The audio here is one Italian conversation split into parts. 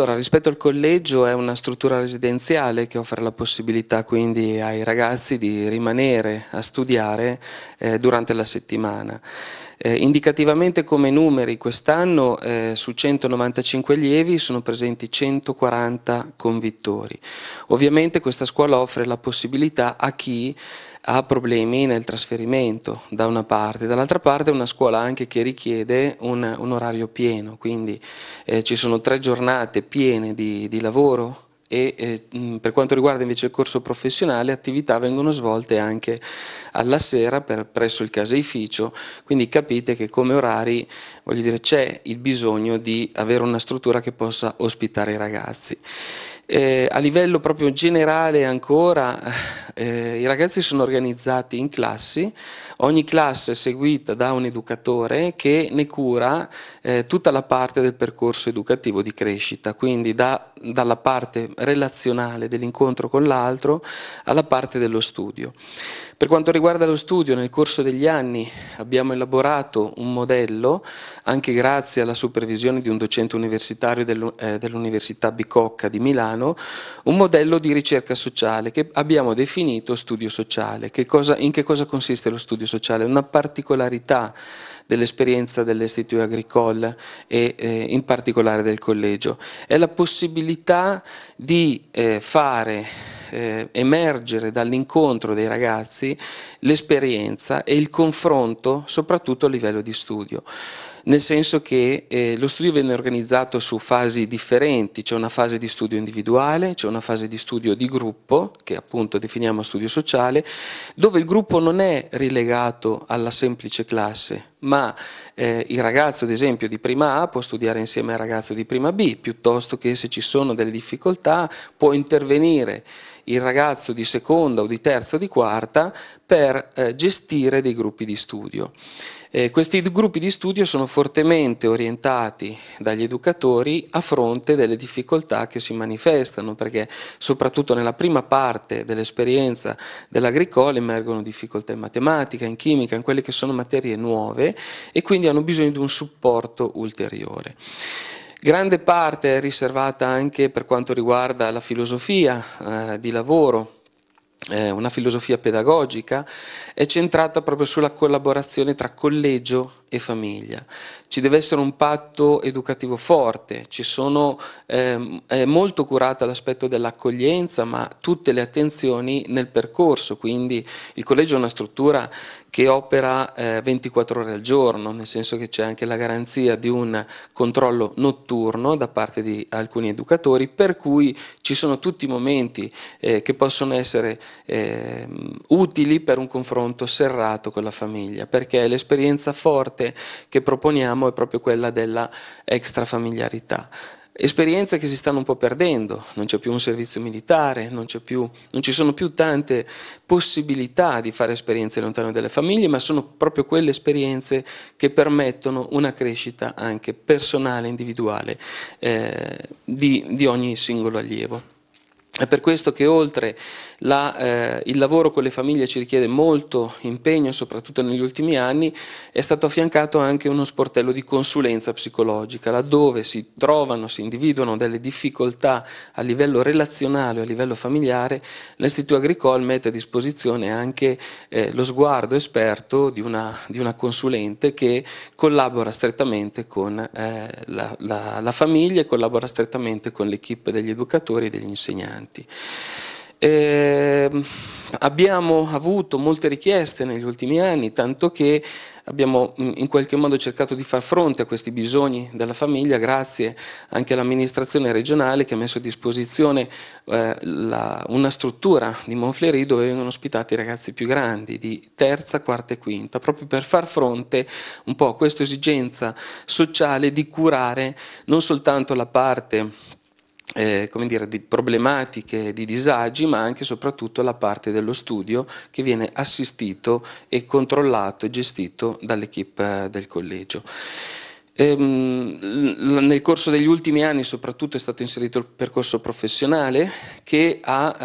Allora, rispetto al collegio è una struttura residenziale che offre la possibilità quindi ai ragazzi di rimanere a studiare eh, durante la settimana. Eh, indicativamente come numeri quest'anno eh, su 195 allievi sono presenti 140 convittori. Ovviamente questa scuola offre la possibilità a chi ha problemi nel trasferimento da una parte, dall'altra parte è una scuola anche che richiede un, un orario pieno, quindi eh, ci sono tre giornate piene di, di lavoro e eh, per quanto riguarda invece il corso professionale attività vengono svolte anche alla sera per, presso il caseificio, quindi capite che come orari c'è il bisogno di avere una struttura che possa ospitare i ragazzi. Eh, a livello proprio generale ancora eh, I ragazzi sono organizzati in classi, ogni classe è seguita da un educatore che ne cura eh, tutta la parte del percorso educativo di crescita, quindi da, dalla parte relazionale dell'incontro con l'altro alla parte dello studio. Per quanto riguarda lo studio, nel corso degli anni abbiamo elaborato un modello, anche grazie alla supervisione di un docente universitario eh, dell'Università Bicocca di Milano, un modello di ricerca sociale che abbiamo definito definito studio sociale. Che cosa, in che cosa consiste lo studio sociale? Una particolarità dell'esperienza dell'Istituto Agricole e eh, in particolare del collegio. È la possibilità di eh, fare eh, emergere dall'incontro dei ragazzi l'esperienza e il confronto soprattutto a livello di studio nel senso che eh, lo studio viene organizzato su fasi differenti, c'è una fase di studio individuale, c'è una fase di studio di gruppo, che appunto definiamo studio sociale, dove il gruppo non è rilegato alla semplice classe, ma eh, il ragazzo ad esempio di prima A può studiare insieme al ragazzo di prima B, piuttosto che se ci sono delle difficoltà può intervenire il ragazzo di seconda o di terza o di quarta per eh, gestire dei gruppi di studio. Eh, questi gruppi di studio sono fortemente orientati dagli educatori a fronte delle difficoltà che si manifestano, perché soprattutto nella prima parte dell'esperienza dell'agricola emergono difficoltà in matematica, in chimica, in quelle che sono materie nuove e quindi hanno bisogno di un supporto ulteriore. Grande parte è riservata anche per quanto riguarda la filosofia eh, di lavoro, eh, una filosofia pedagogica, è centrata proprio sulla collaborazione tra collegio e famiglia. Ci deve essere un patto educativo forte, ci sono, ehm, è molto curata l'aspetto dell'accoglienza, ma tutte le attenzioni nel percorso, quindi il collegio è una struttura che opera eh, 24 ore al giorno, nel senso che c'è anche la garanzia di un controllo notturno da parte di alcuni educatori, per cui ci sono tutti i momenti eh, che possono essere eh, utili per un confronto serrato con la famiglia, perché l'esperienza forte parte che proponiamo è proprio quella della extrafamiliarità esperienze che si stanno un po' perdendo, non c'è più un servizio militare, non, più, non, ci sono più tante possibilità di fare esperienze lontano dalle famiglie, ma sono proprio quelle esperienze che permettono una crescita anche personale, individuale eh, di, di ogni singolo allievo. È per questo che oltre la, eh, il lavoro con le famiglie ci richiede molto impegno, soprattutto negli ultimi anni, è stato affiancato anche uno sportello di consulenza psicologica, laddove si trovano, si individuano delle difficoltà a livello relazionale o a livello familiare, l'Istituto Agricole mette a disposizione anche eh, lo sguardo esperto di una, di una, consulente che collabora strettamente con eh, la, la, la famiglia e collabora strettamente con l'equipe degli educatori e degli insegnanti. Eh, abbiamo avuto molte richieste negli ultimi anni, tanto che abbiamo mm, in qualche modo cercato di far fronte a questi bisogni della famiglia grazie anche all'amministrazione regionale che ha messo a disposizione eh, la, una struttura di Monfleury dove vengono ospitati i ragazzi più grandi di terza, quarta e quinta, proprio per far fronte un po' a questa esigenza sociale di curare non soltanto la parte eh, come dire, di problematiche, di disagi, ma anche e soprattutto la parte dello studio che viene assistito e controllato e gestito dall'equipe eh, del collegio. Ehm, nel corso degli ultimi anni soprattutto è stato inserito il percorso professionale che ha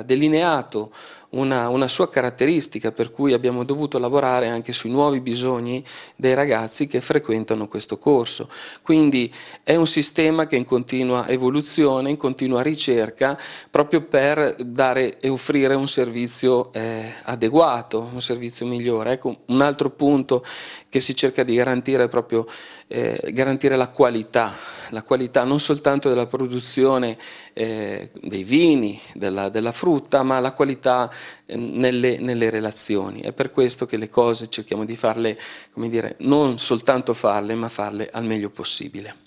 eh, delineato una, una, sua caratteristica per cui abbiamo dovuto lavorare anche sui nuovi bisogni dei ragazzi che frequentano questo corso. Quindi è un sistema che è in continua evoluzione, in continua ricerca, proprio per dare e offrire un servizio eh, adeguato, un servizio migliore. Ecco, un altro punto che si cerca di garantire è proprio eh, garantire la qualità, la qualità non soltanto della produzione eh, dei vini, della, della frutta, ma la qualità eh, nelle, nelle, relazioni. È per questo che le cose cerchiamo di farle, come dire, non soltanto farle, ma farle al meglio possibile.